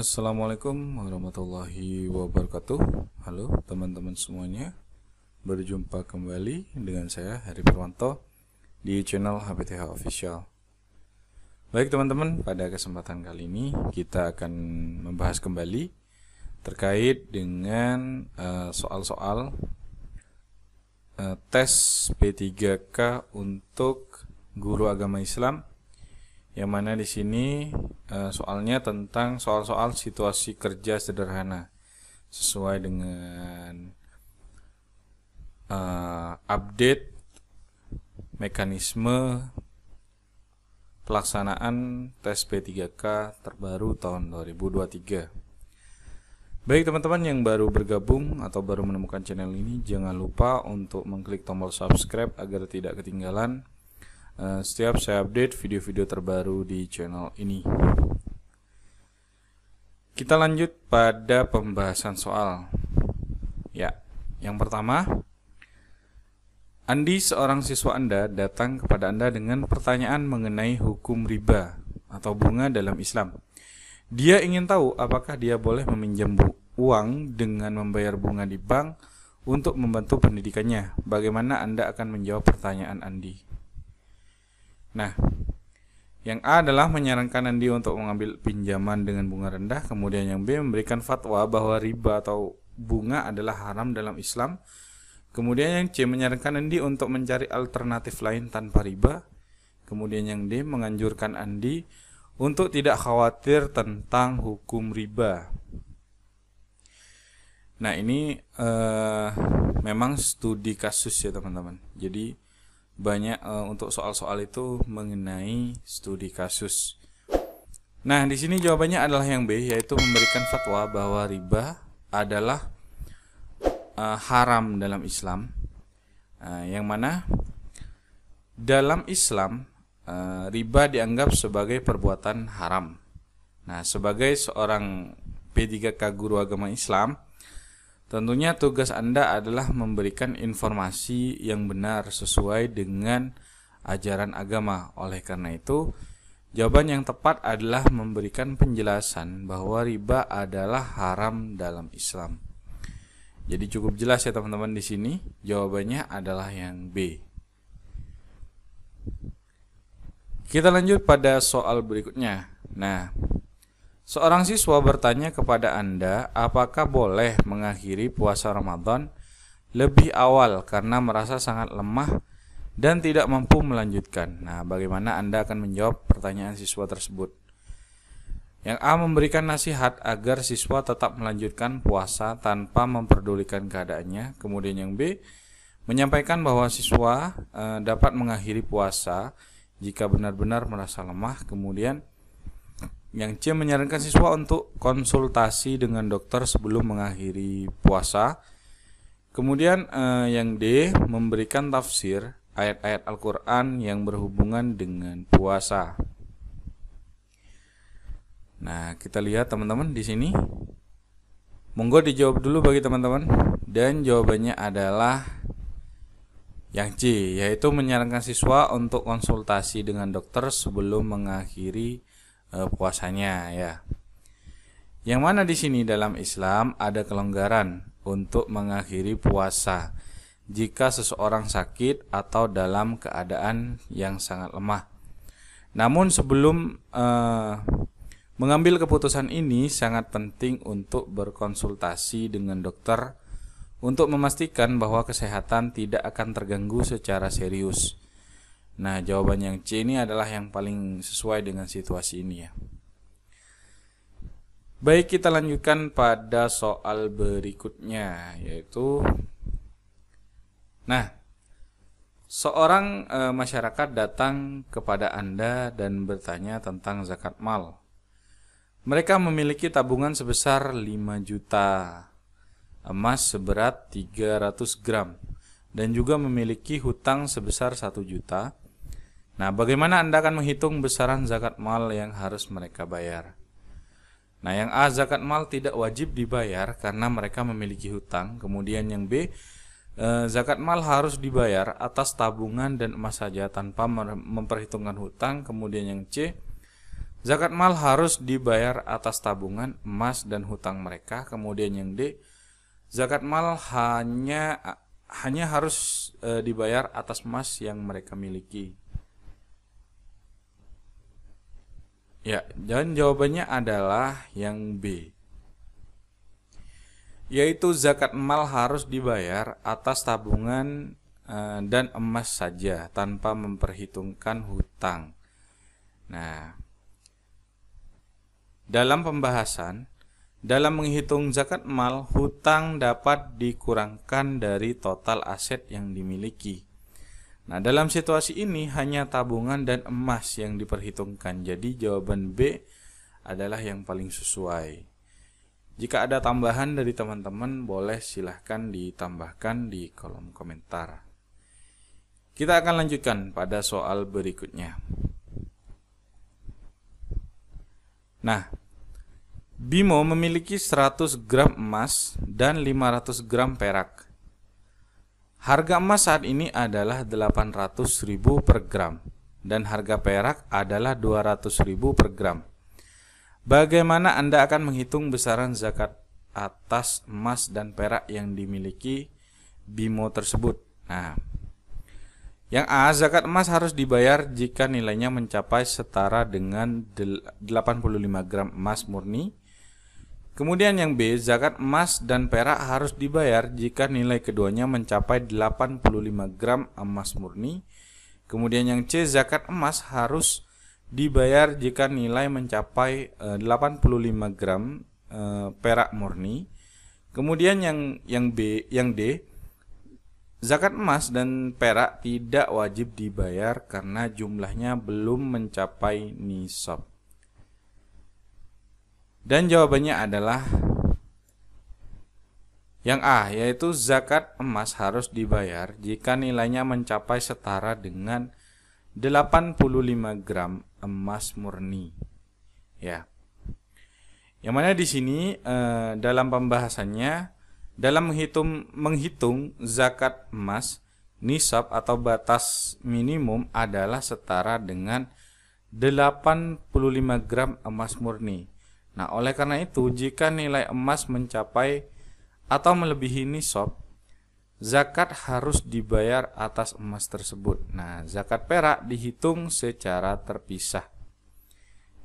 Assalamualaikum warahmatullahi wabarakatuh Halo teman-teman semuanya Berjumpa kembali dengan saya Heri Purwanto Di channel HPTH Official Baik teman-teman, pada kesempatan kali ini Kita akan membahas kembali Terkait dengan eh, soal-soal uh, uh, Tes P3K untuk guru agama Islam yang mana di sini eh, soalnya tentang soal-soal situasi kerja sederhana sesuai dengan uh, update mekanisme pelaksanaan tes P3K terbaru tahun 2023. Baik teman-teman yang baru bergabung atau baru menemukan channel ini, jangan lupa untuk mengklik tombol subscribe agar tidak ketinggalan Eh, setiap saya update video-video terbaru di channel ini. Kita lanjut pada pembahasan soal. Ya, yang pertama, Andi seorang siswa Anda datang kepada Anda dengan pertanyaan mengenai hukum riba atau bunga dalam Islam. Dia ingin tahu apakah dia boleh meminjam uang dengan membayar bunga di bank untuk membantu pendidikannya. Bagaimana Anda akan menjawab pertanyaan Andi? Nah, yang A adalah menyarankan Andi untuk mengambil pinjaman dengan bunga rendah, kemudian yang B memberikan fatwa bahwa riba atau bunga adalah haram dalam Islam. Kemudian yang C menyarankan Andi untuk mencari alternatif lain tanpa riba. Kemudian yang D menganjurkan Andi untuk tidak khawatir tentang hukum riba. Nah, ini uh, memang studi kasus ya, teman-teman. Jadi, banyak uh, untuk soal-soal itu mengenai studi kasus. Nah, di sini jawabannya adalah yang B yaitu memberikan fatwa bahwa riba adalah uh, haram dalam Islam. Uh, yang mana dalam Islam uh, riba dianggap sebagai perbuatan haram. Nah, sebagai seorang P3K guru agama Islam, Tentunya tugas Anda adalah memberikan informasi yang benar sesuai dengan ajaran agama. Oleh karena itu, jawaban yang tepat adalah memberikan penjelasan bahwa riba adalah haram dalam Islam. Jadi cukup jelas ya teman-teman di sini, jawabannya adalah yang B. Kita lanjut pada soal berikutnya. Nah, Seorang siswa bertanya kepada Anda, apakah boleh mengakhiri puasa Ramadan lebih awal karena merasa sangat lemah dan tidak mampu melanjutkan? Nah, bagaimana Anda akan menjawab pertanyaan siswa tersebut? Yang A memberikan nasihat agar siswa tetap melanjutkan puasa tanpa memperdulikan keadaannya. Kemudian yang B menyampaikan bahwa siswa eh, dapat mengakhiri puasa jika benar-benar merasa lemah. Kemudian yang C menyarankan siswa untuk konsultasi dengan dokter sebelum mengakhiri puasa. Kemudian eh, yang D memberikan tafsir ayat-ayat Al-Qur'an yang berhubungan dengan puasa. Nah, kita lihat teman-teman di sini. Monggo dijawab dulu bagi teman-teman dan jawabannya adalah yang C, yaitu menyarankan siswa untuk konsultasi dengan dokter sebelum mengakhiri Eh, puasanya ya. Yang mana di sini dalam Islam ada kelonggaran untuk mengakhiri puasa jika seseorang sakit atau dalam keadaan yang sangat lemah. Namun sebelum eh, mengambil keputusan ini sangat penting untuk berkonsultasi dengan dokter untuk memastikan bahwa kesehatan tidak akan terganggu secara serius. Nah, jawaban yang C ini adalah yang paling sesuai dengan situasi ini ya. Baik, kita lanjutkan pada soal berikutnya yaitu Nah, seorang e, masyarakat datang kepada Anda dan bertanya tentang zakat mal. Mereka memiliki tabungan sebesar 5 juta emas seberat 300 gram dan juga memiliki hutang sebesar 1 juta Nah, bagaimana Anda akan menghitung besaran zakat mal yang harus mereka bayar? Nah, yang A zakat mal tidak wajib dibayar karena mereka memiliki hutang. Kemudian yang B eh, zakat mal harus dibayar atas tabungan dan emas saja tanpa memperhitungkan hutang. Kemudian yang C zakat mal harus dibayar atas tabungan, emas dan hutang mereka. Kemudian yang D zakat mal hanya hanya harus eh, dibayar atas emas yang mereka miliki. Ya, dan jawabannya adalah yang B. Yaitu zakat mal harus dibayar atas tabungan eh, dan emas saja tanpa memperhitungkan hutang. Nah, dalam pembahasan dalam menghitung zakat mal, hutang dapat dikurangkan dari total aset yang dimiliki. Nah, dalam situasi ini hanya tabungan dan emas yang diperhitungkan. Jadi jawaban B adalah yang paling sesuai. Jika ada tambahan dari teman-teman, boleh silahkan ditambahkan di kolom komentar. Kita akan lanjutkan pada soal berikutnya. Nah, Bimo memiliki 100 gram emas dan 500 gram perak Harga emas saat ini adalah 800.000 per gram dan harga perak adalah 200.000 per gram. Bagaimana Anda akan menghitung besaran zakat atas emas dan perak yang dimiliki BIMO tersebut? Nah, yang A, zakat emas harus dibayar jika nilainya mencapai setara dengan 85 gram emas murni Kemudian yang B, zakat emas dan perak harus dibayar jika nilai keduanya mencapai 85 gram emas murni. Kemudian yang C, zakat emas harus dibayar jika nilai mencapai 85 eh, gram eh, perak murni. Kemudian yang yang B, yang D, zakat emas dan perak tidak wajib dibayar karena jumlahnya belum mencapai nisab. Dan jawabannya adalah yang A yaitu zakat emas harus dibayar jika nilainya mencapai setara dengan 85 gram emas murni. Ya. Yang mana di sini eh, dalam pembahasannya dalam menghitung menghitung zakat emas nisab atau batas minimum adalah setara dengan 85 gram emas murni. Nah, oleh karena itu, jika nilai emas mencapai atau melebihi nisab, zakat harus dibayar atas emas tersebut. Nah, zakat perak dihitung secara terpisah.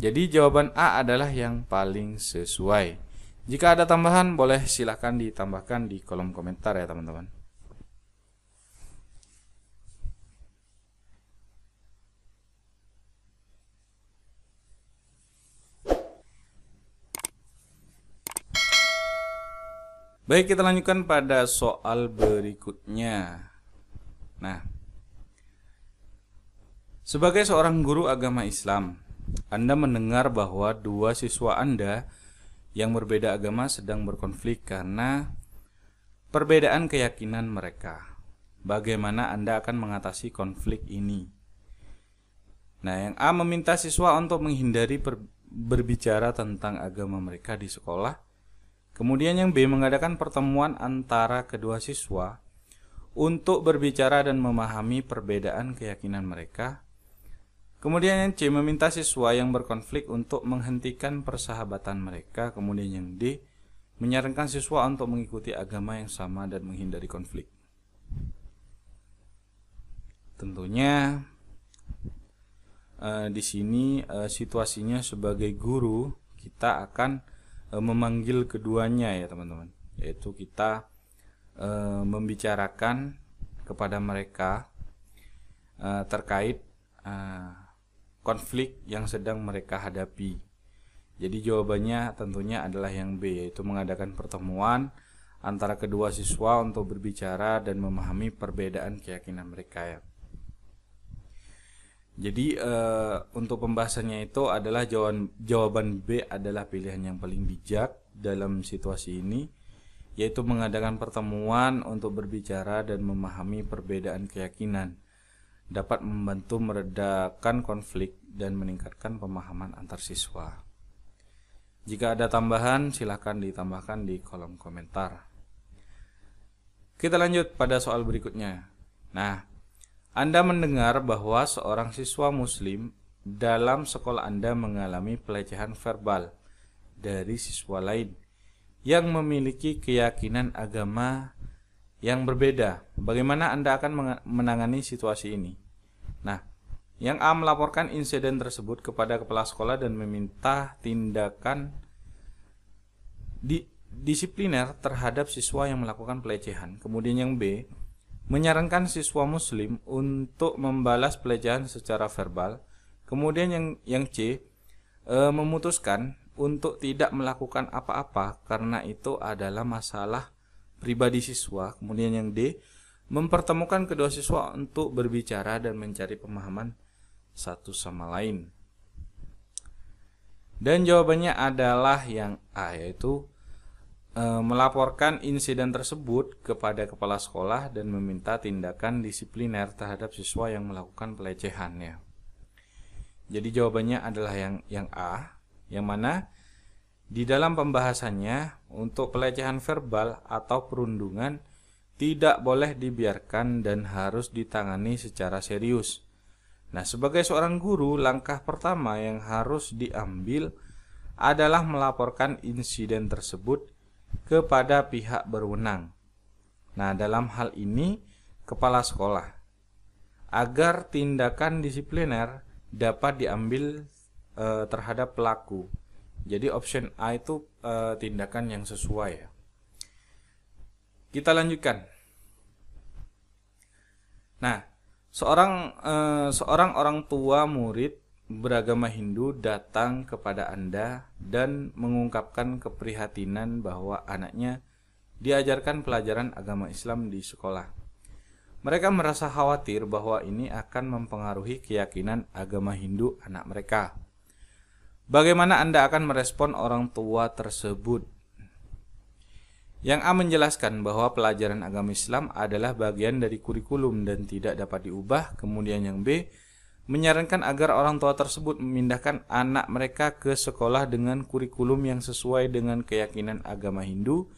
Jadi jawaban A adalah yang paling sesuai. Jika ada tambahan boleh silahkan ditambahkan di kolom komentar ya teman-teman. Baik, kita lanjutkan pada soal berikutnya. Nah, sebagai seorang guru agama Islam, Anda mendengar bahwa dua siswa Anda yang berbeda agama sedang berkonflik karena perbedaan keyakinan mereka. Bagaimana Anda akan mengatasi konflik ini? Nah, yang A meminta siswa untuk menghindari berbicara tentang agama mereka di sekolah Kemudian yang B mengadakan pertemuan antara kedua siswa untuk berbicara dan memahami perbedaan keyakinan mereka. Kemudian yang C meminta siswa yang berkonflik untuk menghentikan persahabatan mereka. Kemudian yang D menyarankan siswa untuk mengikuti agama yang sama dan menghindari konflik. Tentunya eh, di sini eh, situasinya sebagai guru kita akan Eh, memanggil keduanya ya teman-teman yaitu kita e, membicarakan kepada mereka e, terkait e, konflik yang sedang mereka hadapi jadi jawabannya tentunya adalah yang B yaitu mengadakan pertemuan antara kedua siswa untuk berbicara dan memahami perbedaan keyakinan mereka ya jadi uh, untuk pembahasannya itu adalah jawaban jawaban B adalah pilihan yang paling bijak dalam situasi ini yaitu mengadakan pertemuan untuk berbicara dan memahami perbedaan keyakinan dapat membantu meredakan konflik dan meningkatkan pemahaman antar siswa. Jika ada tambahan silahkan ditambahkan di kolom komentar. Kita lanjut pada soal berikutnya. Nah, anda mendengar bahwa seorang siswa Muslim dalam sekolah Anda mengalami pelecehan verbal dari siswa lain yang memiliki keyakinan agama yang berbeda. Bagaimana Anda akan menangani situasi ini? Nah, yang A melaporkan insiden tersebut kepada kepala sekolah dan meminta tindakan di disipliner terhadap siswa yang melakukan pelecehan. Kemudian yang B menyarankan siswa muslim untuk membalas pelecehan secara verbal. Kemudian yang yang C e, memutuskan untuk tidak melakukan apa-apa karena itu adalah masalah pribadi siswa. Kemudian yang D mempertemukan kedua siswa untuk berbicara dan mencari pemahaman satu sama lain. Dan jawabannya adalah yang A yaitu Eh, melaporkan insiden tersebut kepada kepala sekolah dan meminta tindakan disipliner terhadap siswa yang melakukan pelecehannya. Jadi jawabannya adalah yang yang A, yang mana di dalam pembahasannya untuk pelecehan verbal atau perundungan tidak boleh dibiarkan dan harus ditangani secara serius. Nah, sebagai seorang guru, langkah pertama yang harus diambil adalah melaporkan insiden tersebut kepada pihak berwenang. Nah, dalam hal ini kepala sekolah agar tindakan disipliner dapat diambil e, terhadap pelaku. Jadi option A itu e, tindakan yang sesuai ya. Kita lanjutkan. Nah, seorang e, seorang orang tua murid beragama Hindu datang kepada Anda dan mengungkapkan keprihatinan bahwa anaknya diajarkan pelajaran agama Islam di sekolah. Mereka merasa khawatir bahwa ini akan mempengaruhi keyakinan agama Hindu anak mereka. Bagaimana Anda akan merespon orang tua tersebut? Yang A menjelaskan bahwa pelajaran agama Islam adalah bagian dari kurikulum dan tidak dapat diubah, kemudian yang B menyarankan agar orang tua tersebut memindahkan anak mereka ke sekolah dengan kurikulum yang sesuai dengan keyakinan agama Hindu.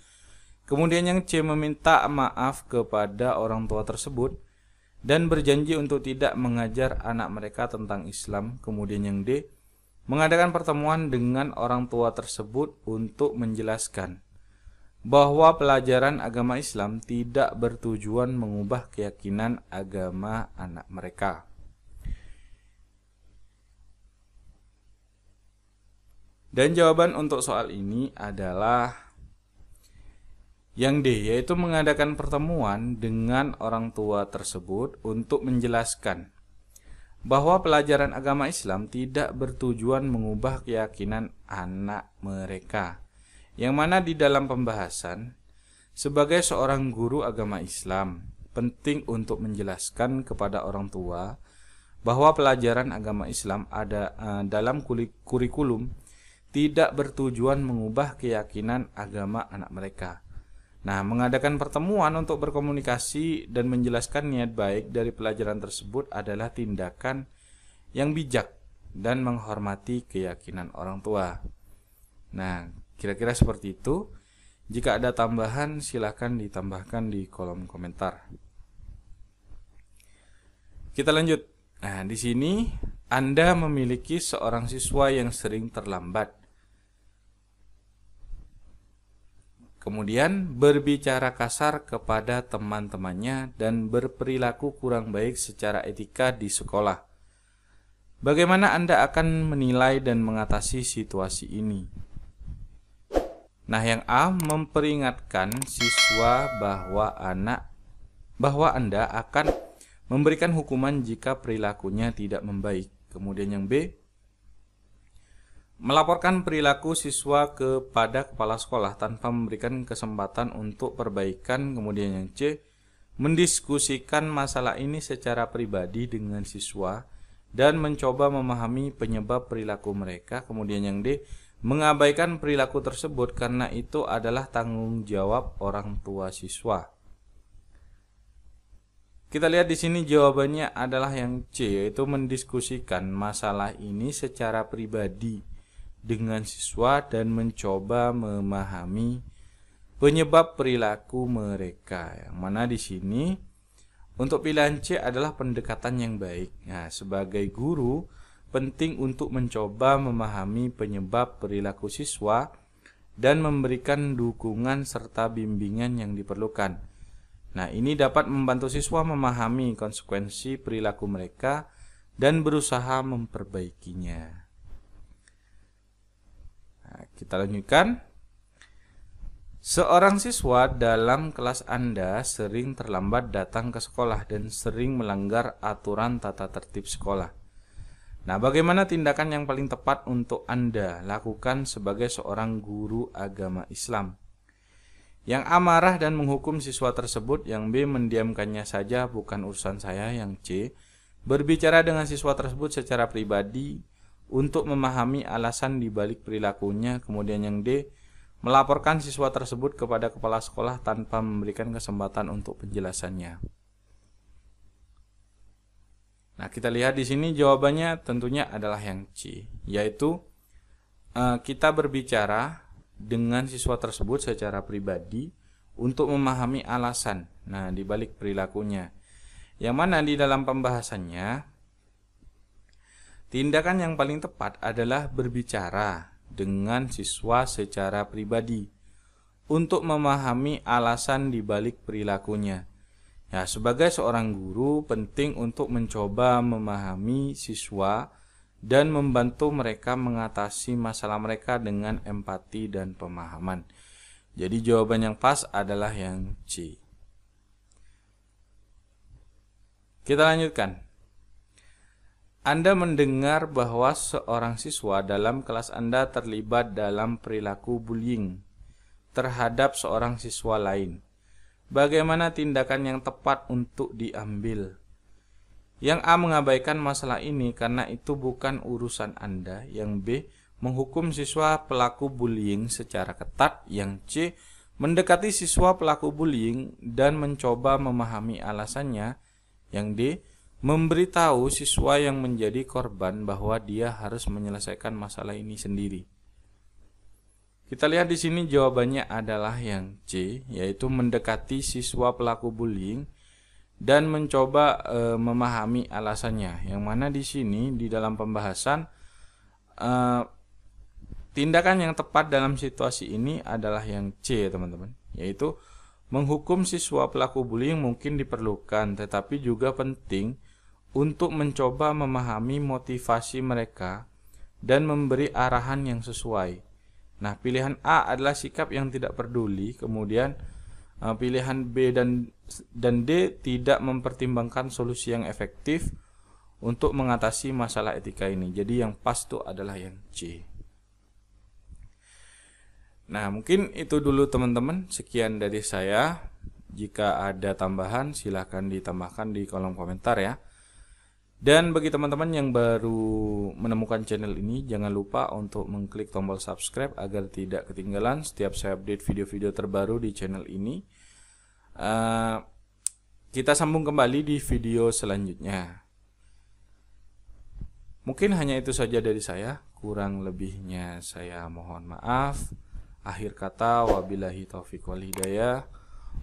Kemudian yang C meminta maaf kepada orang tua tersebut dan berjanji untuk tidak mengajar anak mereka tentang Islam. Kemudian yang D mengadakan pertemuan dengan orang tua tersebut untuk menjelaskan bahwa pelajaran agama Islam tidak bertujuan mengubah keyakinan agama anak mereka. Dan jawaban untuk soal ini adalah yang D yaitu mengadakan pertemuan dengan orang tua tersebut untuk menjelaskan bahwa pelajaran agama Islam tidak bertujuan mengubah keyakinan anak mereka. Yang mana di dalam pembahasan sebagai seorang guru agama Islam penting untuk menjelaskan kepada orang tua bahwa pelajaran agama Islam ada uh, dalam kurikulum tidak bertujuan mengubah keyakinan agama anak mereka. Nah, mengadakan pertemuan untuk berkomunikasi dan menjelaskan niat baik dari pelajaran tersebut adalah tindakan yang bijak dan menghormati keyakinan orang tua. Nah, kira-kira seperti itu. Jika ada tambahan, silakan ditambahkan di kolom komentar. Kita lanjut. Nah, di sini Anda memiliki seorang siswa yang sering terlambat Kemudian berbicara kasar kepada teman-temannya dan berperilaku kurang baik secara etika di sekolah. Bagaimana Anda akan menilai dan mengatasi situasi ini? Nah, yang A memperingatkan siswa bahwa anak bahwa Anda akan memberikan hukuman jika perilakunya tidak membaik. Kemudian yang B Melaporkan perilaku siswa kepada kepala sekolah tanpa memberikan kesempatan untuk perbaikan. Kemudian yang C, mendiskusikan masalah ini secara pribadi dengan siswa dan mencoba memahami penyebab perilaku mereka. Kemudian yang D, mengabaikan perilaku tersebut karena itu adalah tanggung jawab orang tua siswa. Kita lihat di sini jawabannya adalah yang C yaitu mendiskusikan masalah ini secara pribadi dengan siswa dan mencoba memahami penyebab perilaku mereka. Yang mana di sini untuk pilihan C adalah pendekatan yang baik. Nah, sebagai guru penting untuk mencoba memahami penyebab perilaku siswa dan memberikan dukungan serta bimbingan yang diperlukan. Nah, ini dapat membantu siswa memahami konsekuensi perilaku mereka dan berusaha memperbaikinya. Nah, kita lanjutkan. Seorang siswa dalam kelas Anda sering terlambat datang ke sekolah dan sering melanggar aturan tata tertib sekolah. Nah, bagaimana tindakan yang paling tepat untuk Anda lakukan sebagai seorang guru agama Islam? Yang A marah dan menghukum siswa tersebut, yang B mendiamkannya saja bukan urusan saya, yang C berbicara dengan siswa tersebut secara pribadi untuk memahami alasan dibalik perilakunya. Kemudian yang D, melaporkan siswa tersebut kepada kepala sekolah tanpa memberikan kesempatan untuk penjelasannya. Nah, kita lihat di sini jawabannya tentunya adalah yang C, yaitu eh, kita berbicara dengan siswa tersebut secara pribadi untuk memahami alasan nah dibalik perilakunya. Yang mana di dalam pembahasannya Tindakan yang paling tepat adalah berbicara dengan siswa secara pribadi untuk memahami alasan di balik perilakunya. Ya, sebagai seorang guru penting untuk mencoba memahami siswa dan membantu mereka mengatasi masalah mereka dengan empati dan pemahaman. Jadi jawaban yang pas adalah yang C. Kita lanjutkan. Anda mendengar bahwa seorang siswa dalam kelas Anda terlibat dalam perilaku bullying terhadap seorang siswa lain. Bagaimana tindakan yang tepat untuk diambil? Yang A mengabaikan masalah ini karena itu bukan urusan Anda. Yang B menghukum siswa pelaku bullying secara ketat. Yang C mendekati siswa pelaku bullying dan mencoba memahami alasannya. Yang D memberitahu siswa yang menjadi korban bahwa dia harus menyelesaikan masalah ini sendiri. Kita lihat di sini jawabannya adalah yang C, yaitu mendekati siswa pelaku bullying dan mencoba e, memahami alasannya. Yang mana di sini di dalam pembahasan e, tindakan yang tepat dalam situasi ini adalah yang C, teman-teman, yaitu menghukum siswa pelaku bullying mungkin diperlukan, tetapi juga penting untuk mencoba memahami motivasi mereka dan memberi arahan yang sesuai. Nah, pilihan A adalah sikap yang tidak peduli, kemudian eh, pilihan B dan dan D tidak mempertimbangkan solusi yang efektif untuk mengatasi masalah etika ini. Jadi yang pas itu adalah yang C. Nah, mungkin itu dulu teman-teman. Sekian dari saya. Jika ada tambahan silahkan ditambahkan di kolom komentar ya. Dan bagi teman-teman yang baru menemukan channel ini, jangan lupa untuk mengklik tombol subscribe agar tidak ketinggalan setiap saya update video-video terbaru di channel ini. Uh, kita sambung kembali di video selanjutnya. Mungkin hanya itu saja dari saya, kurang lebihnya saya mohon maaf. Akhir kata, wabillahi taufiq wal hidayah.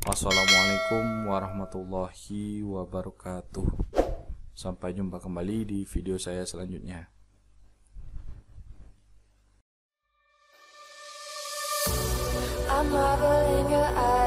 Wassalamualaikum warahmatullahi wabarakatuh. Sampai jumpa kembali di video saya selanjutnya. I'm marveling your eyes